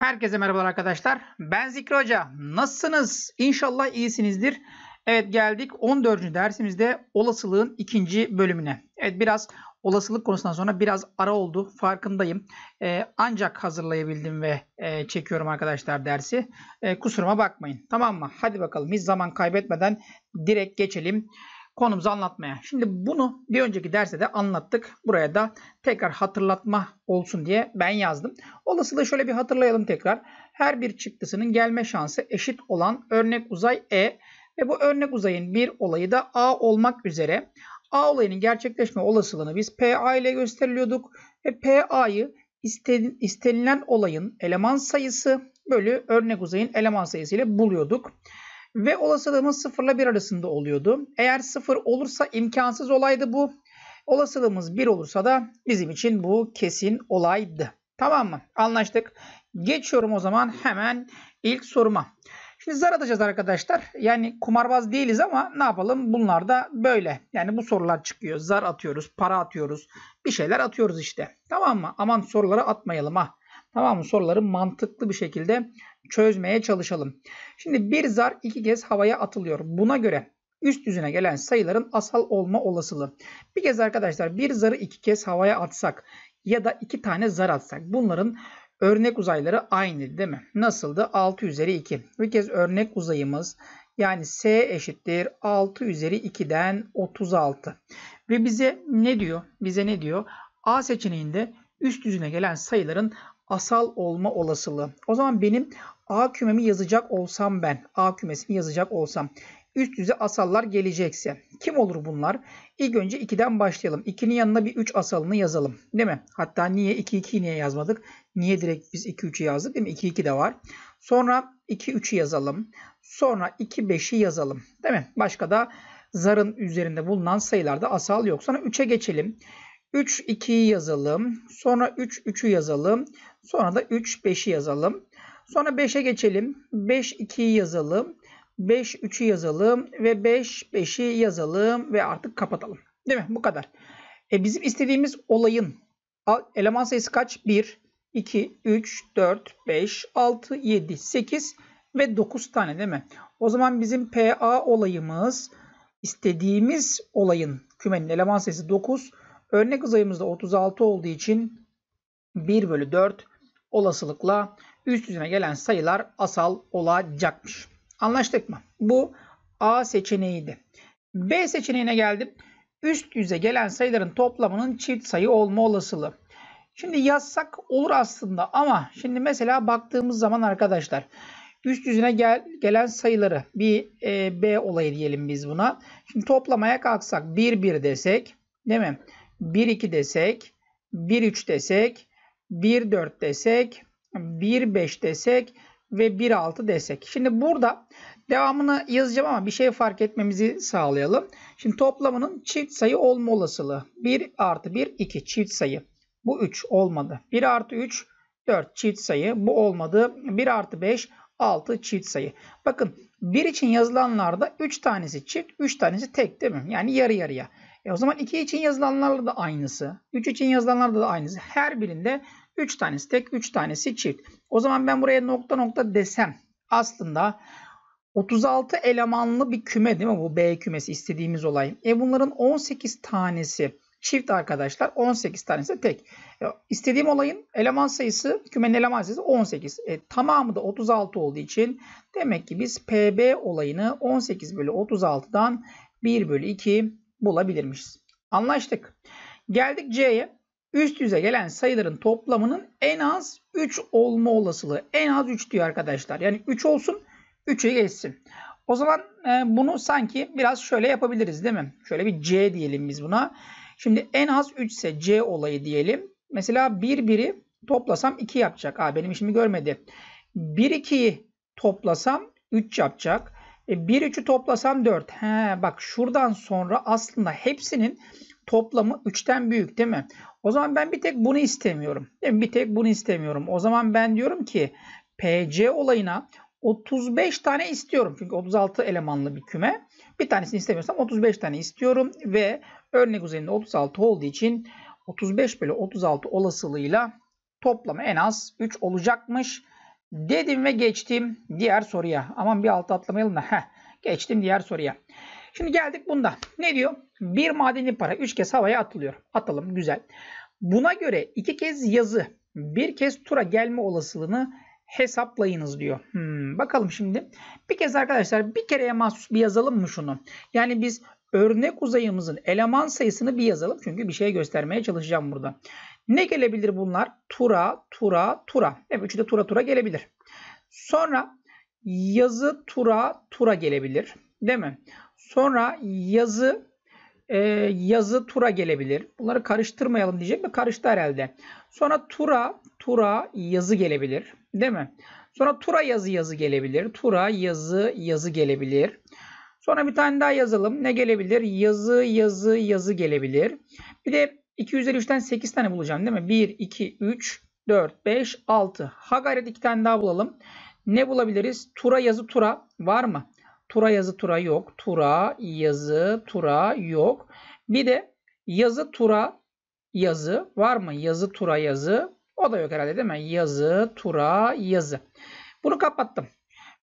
Herkese merhabalar arkadaşlar. Ben Zikri Hoca. Nasılsınız? İnşallah iyisinizdir. Evet geldik 14. dersimizde olasılığın ikinci bölümüne. Evet biraz olasılık konusundan sonra biraz ara oldu. Farkındayım. Ee, ancak hazırlayabildim ve e, çekiyorum arkadaşlar dersi. E, kusuruma bakmayın. Tamam mı? Hadi bakalım Biz zaman kaybetmeden direkt Geçelim konumuzu anlatmaya. Şimdi bunu bir önceki derste de anlattık. Buraya da tekrar hatırlatma olsun diye ben yazdım. Olasılığı şöyle bir hatırlayalım tekrar. Her bir çıktısının gelme şansı eşit olan örnek uzay E ve bu örnek uzayın bir olayı da A olmak üzere A olayının gerçekleşme olasılığını biz PA ile gösteriliyorduk ve PA'yı isten, istenilen olayın eleman sayısı bölü örnek uzayın eleman sayısı ile buluyorduk ve olasılığımız 0 ile 1 arasında oluyordu. Eğer 0 olursa imkansız olaydı bu. Olasılığımız 1 olursa da bizim için bu kesin olaydı. Tamam mı? Anlaştık. Geçiyorum o zaman hemen ilk soruma. Şimdi zar atacağız arkadaşlar. Yani kumarbaz değiliz ama ne yapalım? Bunlar da böyle. Yani bu sorular çıkıyor. Zar atıyoruz, para atıyoruz. Bir şeyler atıyoruz işte. Tamam mı? Aman soruları atmayalım ha. Tamam mı? Soruları mantıklı bir şekilde çözmeye çalışalım. Şimdi bir zar iki kez havaya atılıyor. Buna göre üst yüzüne gelen sayıların asal olma olasılığı. Bir kez arkadaşlar bir zarı iki kez havaya atsak ya da iki tane zar atsak bunların örnek uzayları aynı değil mi? Nasıldı? 6 üzeri 2. Bir kez örnek uzayımız yani S eşittir 6 üzeri 2'den 36. Ve bize ne diyor? Bize ne diyor? A seçeneğinde üst yüzüne gelen sayıların asal olma olasılığı. O zaman benim A kümemi yazacak olsam ben. A kümesini yazacak olsam. Üst düze asallar gelecekse. Kim olur bunlar? İlk önce 2'den başlayalım. 2'nin yanına bir 3 asalını yazalım. Değil mi? Hatta niye 2 2'yi niye yazmadık? Niye direkt biz 2 3'ü yazdık? Değil mi? 2 2 de var. Sonra 2 3'ü yazalım. Sonra 2 5'i yazalım. Değil mi? Başka da zarın üzerinde bulunan sayılarda asal yok. Sonra 3'e geçelim. 3 2'yi yazalım. Sonra 3 3'ü yazalım. Sonra da 3 5'i yazalım. Sonra 5'e geçelim. 5 2'yi yazalım. 5 3'ü yazalım ve 5 5'i yazalım ve artık kapatalım. Değil mi? Bu kadar. E bizim istediğimiz olayın eleman sayısı kaç? 1, 2, 3, 4, 5, 6, 7, 8 ve 9 tane değil mi? O zaman bizim PA olayımız istediğimiz olayın kümenin eleman sayısı 9. Örnek uzayımızda 36 olduğu için 1 bölü 4 olasılıkla üst üstüne gelen sayılar asal olacakmış. Anlaştık mı? Bu A seçeneğiydi. B seçeneğine geldim. Üst yüze gelen sayıların toplamının çift sayı olma olasılığı. Şimdi yazsak olur aslında ama şimdi mesela baktığımız zaman arkadaşlar üst yüzüne gel, gelen sayıları bir e, B olayı diyelim biz buna. Şimdi toplamaya kalksak 1 1 desek değil mi? 1 2 desek 1 3 desek 1 4 desek 1.5 desek ve 1.6 desek. Şimdi burada devamını yazacağım ama bir şey fark etmemizi sağlayalım. Şimdi toplamının çift sayı olma olasılığı. 1 artı 1 2 çift sayı. Bu 3 olmadı. 1 artı 3 4 çift sayı. Bu olmadı. 1 artı 5 6 çift sayı. Bakın 1 için yazılanlarda 3 tanesi çift 3 tanesi tek değil mi? Yani yarı yarıya. E o zaman 2 için yazılanlarda da aynısı. 3 için yazılanlarda da aynısı. Her birinde 3 tanesi tek, 3 tanesi çift. O zaman ben buraya nokta nokta desem aslında 36 elemanlı bir küme değil mi? Bu B kümesi istediğimiz olay. E bunların 18 tanesi çift arkadaşlar. 18 tanesi tek. E, istediğim olayın eleman sayısı, kümenin eleman sayısı 18. E, tamamı da 36 olduğu için demek ki biz PB olayını 18 bölü 36'dan 1 bölü 2 bulabilirmişiz. Anlaştık. Geldik C'ye üst yüze gelen sayıların toplamının en az 3 olma olasılığı. En az 3 diyor arkadaşlar. Yani 3 olsun 3'e geçsin. O zaman e, bunu sanki biraz şöyle yapabiliriz değil mi? Şöyle bir C diyelim biz buna. Şimdi en az 3 ise C olayı diyelim. Mesela 1 bir, 1'i toplasam 2 yapacak. Aa, benim işimi görmedi. 1 2'yi toplasam 3 yapacak. E, 1 3'ü toplasam 4. He, bak şuradan sonra aslında hepsinin toplamı 3'ten büyük değil mi? O zaman ben bir tek bunu istemiyorum. Değil mi? Bir tek bunu istemiyorum. O zaman ben diyorum ki PC olayına 35 tane istiyorum. Çünkü 36 elemanlı bir küme. Bir tanesini istemiyorsam 35 tane istiyorum. Ve örnek üzerinde 36 olduğu için 35 bölü 36 olasılığıyla toplamı en az 3 olacakmış. Dedim ve geçtim diğer soruya. Aman bir alt atlamayalım da. Heh, geçtim diğer soruya. Şimdi geldik bunda. Ne diyor? Bir madeni para 3 kez havaya atılıyor. Atalım güzel. Buna göre 2 kez yazı, bir kez tura gelme olasılığını hesaplayınız diyor. Hmm, bakalım şimdi. Bir kez arkadaşlar bir kereye mahsus bir yazalım mı şunu? Yani biz örnek uzayımızın eleman sayısını bir yazalım. Çünkü bir şey göstermeye çalışacağım burada. Ne gelebilir bunlar? Tura, tura, tura. Evet üçü de tura tura gelebilir. Sonra yazı tura tura gelebilir. Değil mi? Sonra yazı e, yazı tura gelebilir. Bunları karıştırmayalım diyecek mi? Karıştı herhalde. Sonra tura, tura yazı gelebilir. Değil mi? Sonra tura yazı yazı gelebilir. Tura yazı yazı gelebilir. Sonra bir tane daha yazalım. Ne gelebilir? Yazı yazı yazı gelebilir. Bir de 2 8 tane bulacağım değil mi? 1, 2, 3, 4, 5, 6. Ha gayret 2 tane daha bulalım. Ne bulabiliriz? Tura yazı tura var mı? Tura yazı tura yok. Tura yazı tura yok. Bir de yazı tura yazı var mı? Yazı tura yazı. O da yok herhalde değil mi? Yazı tura yazı. Bunu kapattım.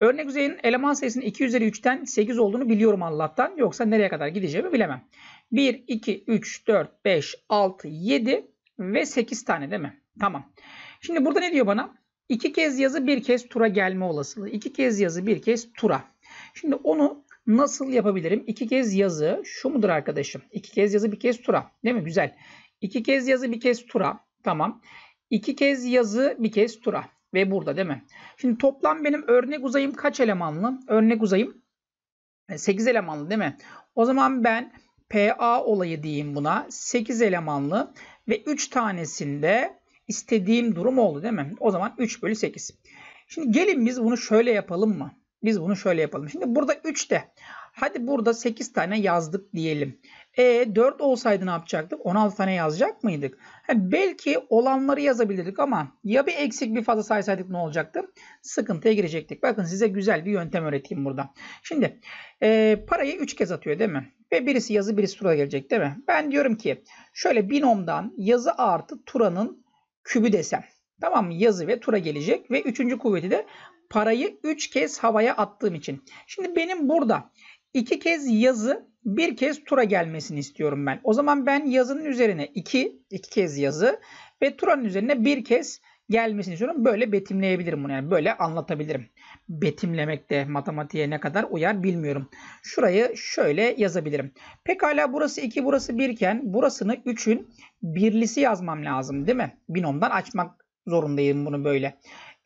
Örnek düzeyin eleman sayısının 253'ten 8 olduğunu biliyorum Allah'tan. Yoksa nereye kadar gideceğimi bilemem. 1, 2, 3, 4, 5, 6, 7 ve 8 tane değil mi? Tamam. Şimdi burada ne diyor bana? 2 kez yazı bir kez tura gelme olasılığı. 2 kez yazı bir kez tura. Şimdi onu nasıl yapabilirim? İki kez yazı şu mudur arkadaşım? İki kez yazı bir kez tura. Değil mi? Güzel. İki kez yazı bir kez tura. Tamam. İki kez yazı bir kez tura. Ve burada değil mi? Şimdi toplam benim örnek uzayım kaç elemanlı? Örnek uzayım 8 e, elemanlı değil mi? O zaman ben PA olayı diyeyim buna. 8 elemanlı ve 3 tanesinde istediğim durum oldu değil mi? O zaman 3 bölü 8. Şimdi gelin biz bunu şöyle yapalım mı? Biz bunu şöyle yapalım. Şimdi burada 3 de. Hadi burada 8 tane yazdık diyelim. E 4 olsaydı ne yapacaktık? 16 tane yazacak mıydık? Yani belki olanları yazabilirdik ama ya bir eksik bir fazla saysaydık ne olacaktı? Sıkıntıya girecektik. Bakın size güzel bir yöntem öğreteyim burada. Şimdi e, parayı 3 kez atıyor değil mi? Ve birisi yazı birisi tura gelecek değil mi? Ben diyorum ki şöyle binomdan yazı artı turanın kübü desem. Tamam mı? Yazı ve tura gelecek ve üçüncü kuvveti de parayı 3 kez havaya attığım için. Şimdi benim burada 2 kez yazı bir kez tura gelmesini istiyorum ben. O zaman ben yazının üzerine 2 2 kez yazı ve turanın üzerine bir kez gelmesini istiyorum. Böyle betimleyebilirim bunu. Yani böyle anlatabilirim. Betimlemek de matematiğe ne kadar uyar bilmiyorum. Şurayı şöyle yazabilirim. Pekala burası 2 burası 1 iken burasını 3'ün birlisi yazmam lazım değil mi? Binomdan açmak zorundayım bunu böyle.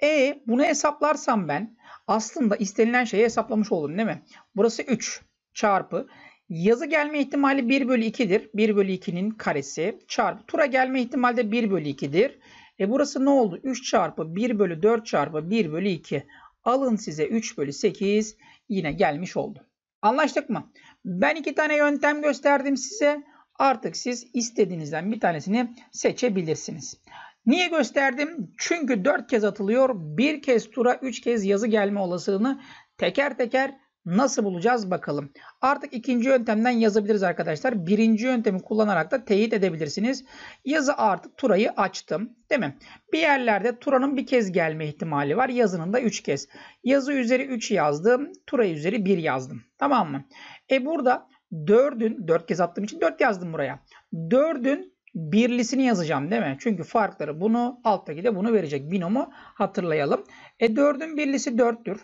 E bunu hesaplarsam ben aslında istenilen şeyi hesaplamış oldum değil mi? Burası 3 çarpı yazı gelme ihtimali 1 bölü 2'dir. 1 bölü 2'nin karesi çarpı tura gelme ihtimali de 1 bölü 2'dir. E burası ne oldu? 3 çarpı 1 bölü 4 çarpı 1 bölü 2. Alın size 3 bölü 8 yine gelmiş oldu. Anlaştık mı? Ben iki tane yöntem gösterdim size. Artık siz istediğinizden bir tanesini seçebilirsiniz. Niye gösterdim? Çünkü 4 kez atılıyor. Bir kez tura 3 kez yazı gelme olasılığını teker teker nasıl bulacağız bakalım. Artık ikinci yöntemden yazabiliriz arkadaşlar. Birinci yöntemi kullanarak da teyit edebilirsiniz. Yazı artık turayı açtım. Değil mi? Bir yerlerde turanın bir kez gelme ihtimali var. Yazının da 3 kez. Yazı üzeri 3 yazdım. Turayı üzeri 1 yazdım. Tamam mı? E burada 4'ün 4 kez attığım için 4 yazdım buraya. 4'ün birlisini yazacağım değil mi? Çünkü farkları bunu alttaki de bunu verecek. Binomu hatırlayalım. E 4'ün birlisi 4'tür.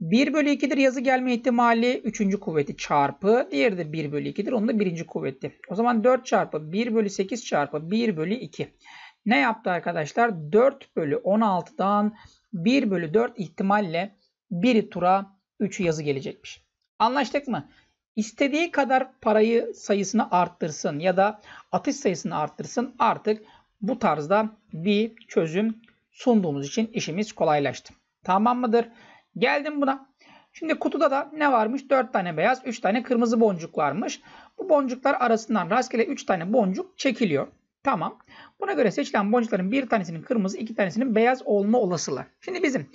1 bölü 2'dir yazı gelme ihtimali 3. kuvveti çarpı. Diğeri de 1 bölü 2'dir. Onun da 1. kuvveti. O zaman 4 çarpı 1 bölü 8 çarpı 1 bölü 2. Ne yaptı arkadaşlar? 4 bölü 16'dan 1 bölü 4 ihtimalle 1'i tura 3'ü yazı gelecekmiş. Anlaştık mı? istediği kadar parayı sayısını arttırsın ya da atış sayısını arttırsın artık bu tarzda bir çözüm sunduğumuz için işimiz kolaylaştı. Tamam mıdır? Geldim buna. Şimdi kutuda da ne varmış? 4 tane beyaz, 3 tane kırmızı boncuk varmış. Bu boncuklar arasından rastgele 3 tane boncuk çekiliyor. Tamam. Buna göre seçilen boncukların bir tanesinin kırmızı, iki tanesinin beyaz olma olasılığı. Şimdi bizim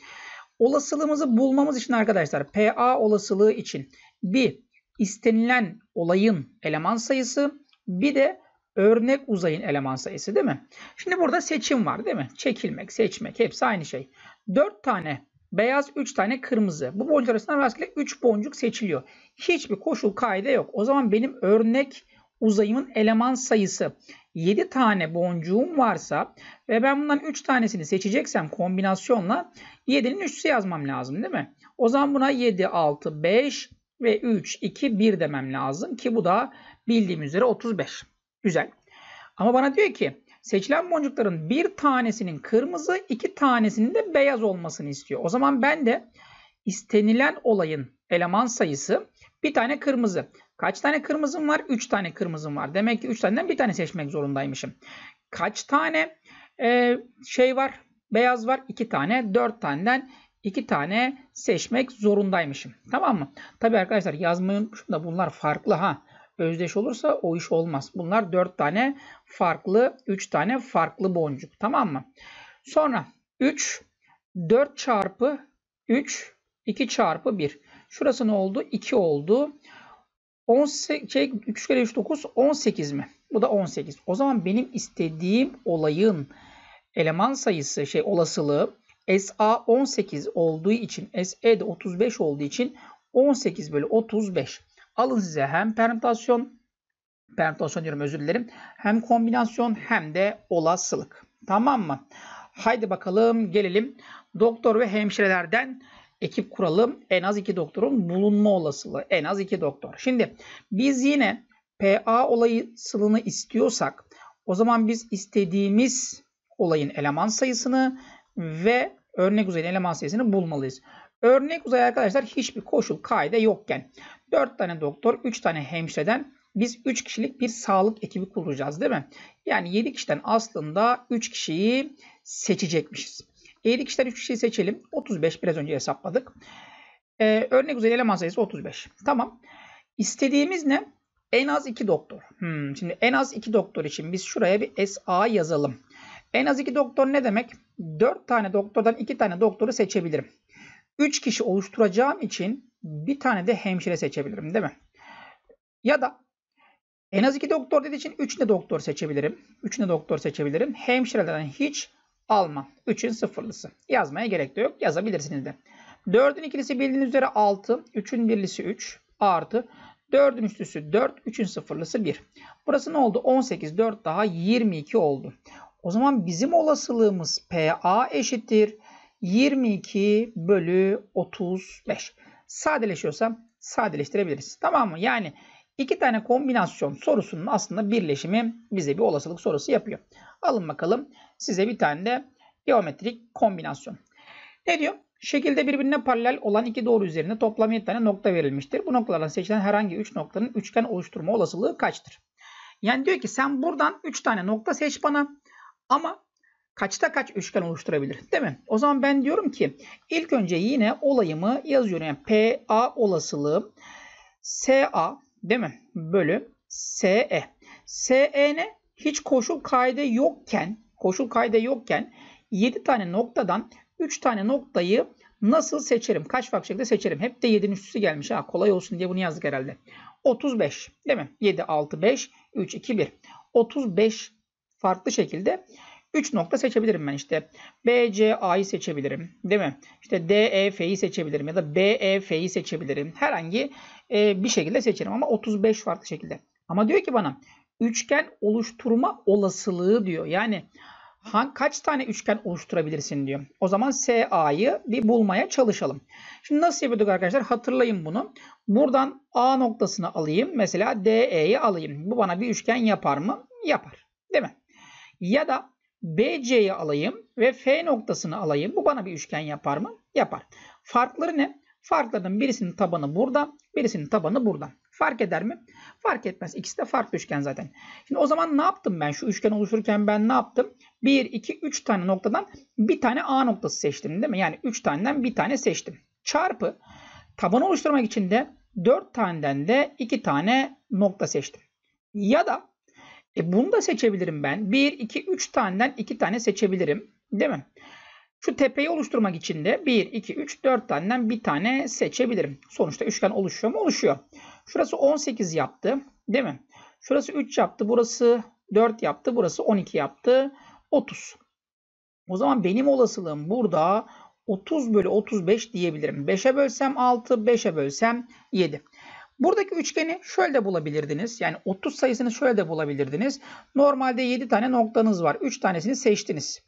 olasılığımızı bulmamız için arkadaşlar PA olasılığı için bir istenilen olayın eleman sayısı bir de örnek uzayın eleman sayısı değil mi? Şimdi burada seçim var değil mi? Çekilmek, seçmek hepsi aynı şey. 4 tane beyaz, 3 tane kırmızı. Bu boncuk arasında rastgele 3 boncuk seçiliyor. Hiçbir koşul kaide yok. O zaman benim örnek uzayımın eleman sayısı 7 tane boncuğum varsa ve ben bundan 3 tanesini seçeceksem kombinasyonla 7'nin 3'sü yazmam lazım değil mi? O zaman buna 7, 6, 5, ve 3, 2, 1 demem lazım ki bu da bildiğim üzere 35. Güzel. Ama bana diyor ki seçilen boncukların bir tanesinin kırmızı, iki tanesinin de beyaz olmasını istiyor. O zaman ben de istenilen olayın eleman sayısı bir tane kırmızı. Kaç tane kırmızım var? 3 tane kırmızım var. Demek ki 3 taneden bir tane seçmek zorundaymışım. Kaç tane e, şey var? Beyaz var. 2 tane. 4 taneden iki tane seçmek zorundaymışım. Tamam mı? Tabi arkadaşlar yazmayı unutmuşum da bunlar farklı ha. Özdeş olursa o iş olmaz. Bunlar dört tane farklı, üç tane farklı boncuk. Tamam mı? Sonra 3, 4 çarpı 3, 2 çarpı 1. Şurası ne oldu? 2 oldu. 18, şey, 3 kere 3 9 18 mi? Bu da 18. O zaman benim istediğim olayın eleman sayısı şey olasılığı SA 18 olduğu için SE de 35 olduğu için 18 bölü 35. Alın size hem permütasyon permütasyon diyorum özür dilerim. Hem kombinasyon hem de olasılık. Tamam mı? Haydi bakalım gelelim. Doktor ve hemşirelerden ekip kuralım. En az iki doktorun bulunma olasılığı. En az iki doktor. Şimdi biz yine PA olasılığını istiyorsak o zaman biz istediğimiz olayın eleman sayısını ve örnek uzaydın eleman sayısını bulmalıyız. Örnek uzay arkadaşlar hiçbir koşul kayda yokken 4 tane doktor 3 tane hemşireden biz 3 kişilik bir sağlık ekibi kuracağız değil mi? Yani 7 kişiden aslında 3 kişiyi seçecekmişiz. 7 kişiden 3 kişiyi seçelim. 35 biraz önce hesapladık. Ee, örnek uzay eleman sayısı 35. Tamam. İstediğimiz ne? En az 2 doktor. Hmm, şimdi en az 2 doktor için biz şuraya bir SA yazalım. En az 2 doktor ne demek? 4 tane doktordan 2 tane doktoru seçebilirim. 3 kişi oluşturacağım için bir tane de hemşire seçebilirim değil mi? Ya da en az 2 doktor dediği için 3 de doktor seçebilirim. 3 de doktor seçebilirim. Hemşirelerden hiç alma. 3'ün sıfırlısı. Yazmaya gerek de yok. Yazabilirsiniz de. 4'ün ikilisi bildiğiniz üzere 6. 3'ün birlisi 3 artı 4'ün üçlüsü 4, 3'ün sıfırlısı 1. Burası ne oldu? 18, 4 daha 22 oldu. O zaman bizim olasılığımız PA eşittir. 22 bölü 35. Sadeleşiyorsa sadeleştirebiliriz. Tamam mı? Yani iki tane kombinasyon sorusunun aslında birleşimi bize bir olasılık sorusu yapıyor. Alın bakalım size bir tane de geometrik kombinasyon. Ne diyor? Şekilde birbirine paralel olan iki doğru üzerinde toplam 7 tane nokta verilmiştir. Bu noktalardan seçilen herhangi 3 noktanın üçgen oluşturma olasılığı kaçtır? Yani diyor ki sen buradan 3 tane nokta seç bana. Ama kaçta kaç üçgen oluşturabilir değil mi? O zaman ben diyorum ki ilk önce yine olayımı yazıyorum. Yani PA olasılığı SA değil mi? Bölü SE. SE ne? Hiç koşul kaydı yokken koşul kaydı yokken 7 tane noktadan 3 tane noktayı nasıl seçerim? Kaç farklı şekilde seçerim? Hep de 7'nin üstü gelmiş. Ha, kolay olsun diye bunu yazdık herhalde. 35 değil mi? 7, 6, 5, 3, 2, 1. 35 farklı şekilde 3 nokta seçebilirim ben işte. BCA'yı seçebilirim değil mi? İşte DEF'yi seçebilirim ya da BEF'yi seçebilirim. Herhangi e, bir şekilde seçerim ama 35 farklı şekilde. Ama diyor ki bana üçgen oluşturma olasılığı diyor. Yani hangi, kaç tane üçgen oluşturabilirsin diyor. O zaman SA'yı bir bulmaya çalışalım. Şimdi nasıl yapıyorduk arkadaşlar? Hatırlayın bunu. Buradan A noktasını alayım. Mesela DE'yi alayım. Bu bana bir üçgen yapar mı? Yapar. Değil mi? Ya da BC'yi alayım ve F noktasını alayım. Bu bana bir üçgen yapar mı? Yapar. Farkları ne? Farklarının birisinin tabanı burada, birisinin tabanı burada. Fark eder mi? Fark etmez. İkisi de farklı üçgen zaten. Şimdi o zaman ne yaptım ben? Şu üçgen oluştururken ben ne yaptım? 1, 2, 3 tane noktadan bir tane A noktası seçtim değil mi? Yani 3 taneden bir tane seçtim. Çarpı tabanı oluşturmak için de 4 taneden de 2 tane nokta seçtim. Ya da e bunu da seçebilirim ben. 1, 2, 3 taneden 2 tane seçebilirim. Değil mi? Şu tepeyi oluşturmak için de 1, 2, 3, 4 taneden bir tane seçebilirim. Sonuçta üçgen oluşuyor mu? Oluşuyor. Şurası 18 yaptı. Değil mi? Şurası 3 yaptı. Burası 4 yaptı. Burası 12 yaptı. 30. O zaman benim olasılığım burada 30 bölü 35 diyebilirim. 5'e bölsem 6, 5'e bölsem 7. Buradaki üçgeni şöyle de bulabilirdiniz. Yani 30 sayısını şöyle de bulabilirdiniz. Normalde 7 tane noktanız var. 3 tanesini seçtiniz.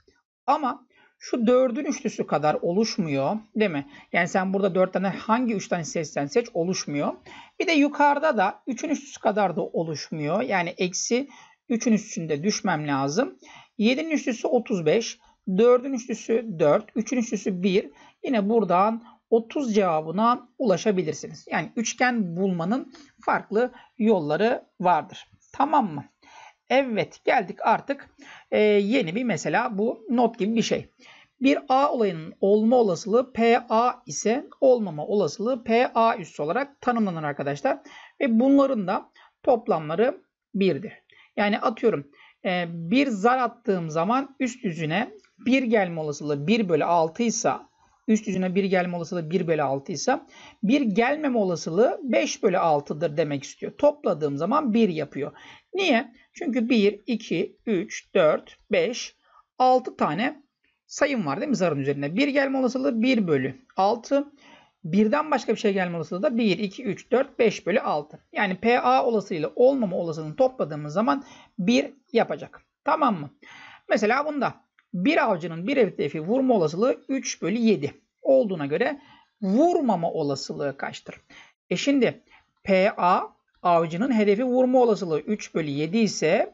Ama şu 4'ün üçlüsü kadar oluşmuyor değil mi? Yani sen burada 4 tane hangi 3 tane seçsen seç oluşmuyor. Bir de yukarıda da 3'ün üçlüsü kadar da oluşmuyor. Yani eksi 3'ün üstünde düşmem lazım. 7'nin üstüsü 35, 4'ün üstüsü 4, 3'ün üstüsü 1. Yine buradan 30 cevabına ulaşabilirsiniz. Yani üçgen bulmanın farklı yolları vardır. Tamam mı? Evet geldik artık e, yeni bir mesela bu not gibi bir şey. Bir A olayının olma olasılığı PA ise olmama olasılığı PA üssü olarak tanımlanır arkadaşlar. Ve bunların da toplamları 1'dir. Yani atıyorum e, bir zar attığım zaman üst yüzüne bir gelme olasılığı 1 bölü 6 ise üst yüzüne bir gelme olasılığı 1 bölü 6 ise bir gelmeme olasılığı 5 bölü 6'dır demek istiyor. Topladığım zaman 1 yapıyor. Niye? Çünkü 1, 2, 3, 4, 5, 6 tane sayım var değil mi zarın üzerinde? Bir gelme olasılığı 1 bölü 6. Birden başka bir şey gelme olasılığı da 1, 2, 3, 4, 5 bölü 6. Yani PA olasılığıyla olmama olasılığını topladığımız zaman 1 yapacak. Tamam mı? Mesela bunda bir avcının bir hedefi vurma olasılığı 3 bölü 7 olduğuna göre vurmama olasılığı kaçtır? E şimdi PA avcının hedefi vurma olasılığı 3 bölü 7 ise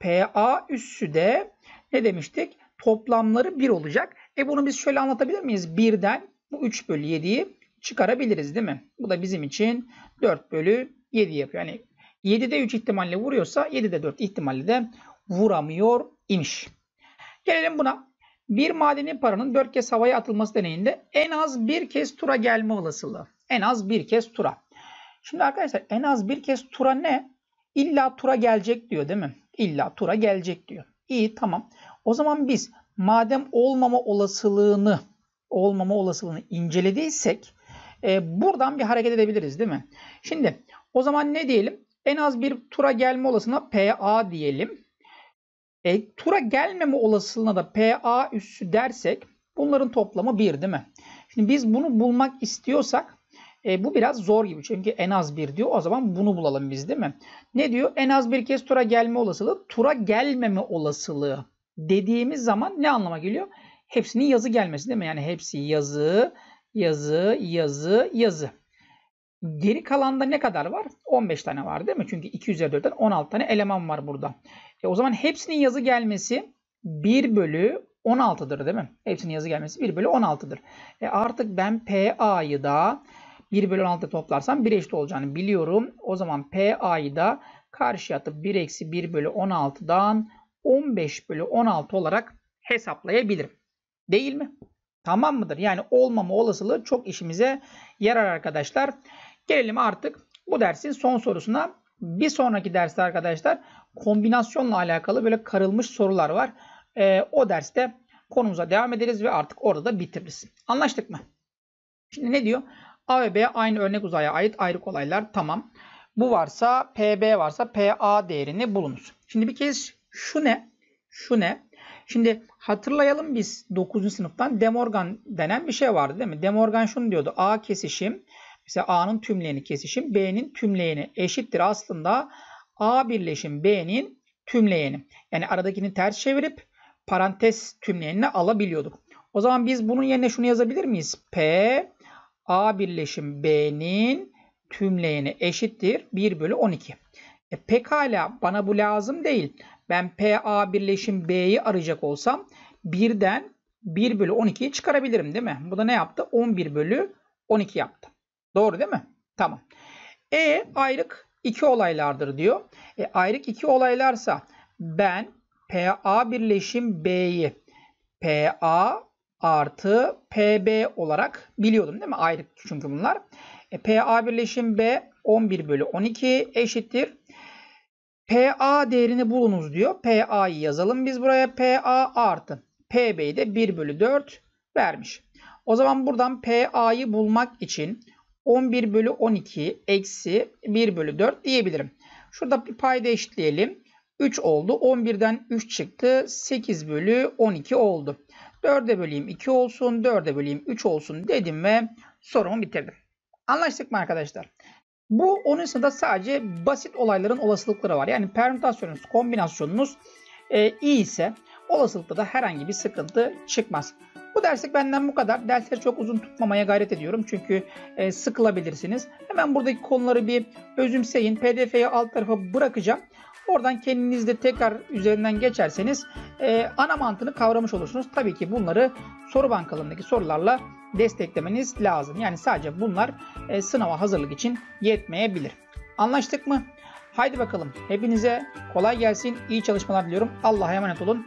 PA üssü de ne demiştik? Toplamları 1 olacak. E bunu biz şöyle anlatabilir miyiz? 1'den bu 3 bölü 7'yi çıkarabiliriz değil mi? Bu da bizim için 4 bölü 7 yapıyor. Yani 7'de 3 ihtimalle vuruyorsa 7'de 4 ihtimalle de vuramıyor imiş. Gelelim buna. Bir madeni paranın 4 kez havaya atılması deneyinde en az bir kez tura gelme olasılığı. En az bir kez tura. Şimdi arkadaşlar en az bir kez tura ne? İlla tura gelecek diyor değil mi? İlla tura gelecek diyor. İyi tamam. O zaman biz madem olmama olasılığını olmama olasılığını incelediysek e, buradan bir hareket edebiliriz değil mi? Şimdi o zaman ne diyelim? En az bir tura gelme olasılığına PA diyelim. E, tura gelmeme olasılığına da PA üssü dersek bunların toplamı 1 değil mi? Şimdi biz bunu bulmak istiyorsak e, bu biraz zor gibi. Çünkü en az 1 diyor. O zaman bunu bulalım biz değil mi? Ne diyor? En az bir kez tura gelme olasılığı, tura gelmeme olasılığı dediğimiz zaman ne anlama geliyor? Hepsinin yazı gelmesi değil mi? Yani hepsi yazı, yazı, yazı, yazı. Geri kalanda ne kadar var? 15 tane var değil mi? Çünkü 2 üzeri 4'ten 16 tane eleman var burada. E o zaman hepsinin yazı gelmesi 1 bölü 16'dır değil mi? Hepsinin yazı gelmesi 1 bölü 16'dır. E artık ben PA'yı da 1 bölü 16 toplarsam 1 eşit olacağını biliyorum. O zaman PA'yı da karşıya atıp 1 eksi 1 bölü 16'dan 15 bölü 16 olarak hesaplayabilirim. Değil mi? Tamam mıdır? Yani olmama olasılığı çok işimize yarar arkadaşlar. Gelelim artık bu dersin son sorusuna. Bir sonraki derste arkadaşlar kombinasyonla alakalı böyle karılmış sorular var. E, o derste konumuza devam ederiz ve artık orada da bitiririz. Anlaştık mı? Şimdi ne diyor? A ve B aynı örnek uzaya ait ayrı olaylar. Tamam. Bu varsa PB varsa PA değerini bulunuz. Şimdi bir kez şu ne? Şu ne? Şimdi hatırlayalım biz 9. sınıftan Demorgan denen bir şey vardı değil mi? Demorgan Morgan şunu diyordu. A kesişim Mesela A'nın tümleyeni kesişim B'nin tümleyeni eşittir aslında A birleşim B'nin tümleyeni. Yani aradakini ters çevirip parantez tümleyenini alabiliyorduk. O zaman biz bunun yerine şunu yazabilir miyiz? P A birleşim B'nin tümleyeni eşittir 1 bölü 12. E pekala bana bu lazım değil. Ben P A birleşim B'yi arayacak olsam 1'den 1 bölü 12'yi çıkarabilirim değil mi? Bu da ne yaptı? 11 bölü 12 yaptı. Doğru değil mi? Tamam. E ayrık iki olaylardır diyor. E, ayrık iki olaylarsa ben PA birleşim B'yi PA artı PB olarak biliyordum değil mi? Ayrık çünkü bunlar. E, PA birleşim B 11 bölü 12 eşittir. PA değerini bulunuz diyor. PA'yı yazalım biz buraya. PA artı PB'yi de 1 bölü 4 vermiş. O zaman buradan PA'yı bulmak için 11 bölü 12 eksi 1 bölü 4 diyebilirim. Şurada bir payda eşitleyelim. 3 oldu. 11'den 3 çıktı. 8 bölü 12 oldu. 4'e böleyim 2 olsun. 4'e böleyim 3 olsun dedim ve sorumu bitirdim. Anlaştık mı arkadaşlar? Bu onun sırada sadece basit olayların olasılıkları var. Yani permütasyonunuz, kombinasyonunuz e, iyi ise olasılıkta da herhangi bir sıkıntı çıkmaz. Bu derslik benden bu kadar. Dersleri çok uzun tutmamaya gayret ediyorum. Çünkü e, sıkılabilirsiniz. Hemen buradaki konuları bir özümseyin. PDF'yi alt tarafa bırakacağım. Oradan kendiniz de tekrar üzerinden geçerseniz e, ana mantığını kavramış olursunuz. Tabii ki bunları soru bankalarındaki sorularla desteklemeniz lazım. Yani sadece bunlar e, sınava hazırlık için yetmeyebilir. Anlaştık mı? Haydi bakalım. Hepinize kolay gelsin. İyi çalışmalar diliyorum. Allah'a emanet olun.